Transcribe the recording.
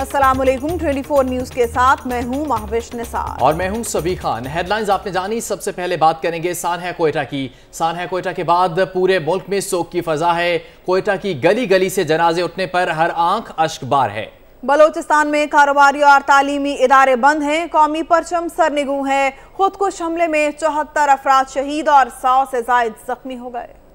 Aslam twenty four news के साथ मैं हूं महाविश निसार और मैं हूं सभी खान हेडलाइंस आपने जानी सबसे पहले बात करेंगे सानह कोयटा की सानह कोयटा के बाद पूरे मुल्क में शोक की फजा है कोयटा की गली गली से जनाजे उठने पर हर आंख अश्कबार है बलोचिस्तान में कारोबारी और तालीमी इदारे बंद हैं कौमी परचम सरनिगू है खुदकुश हमले में चौहत्तर अफराद शहीद और सौ से जायद जख्मी हो गए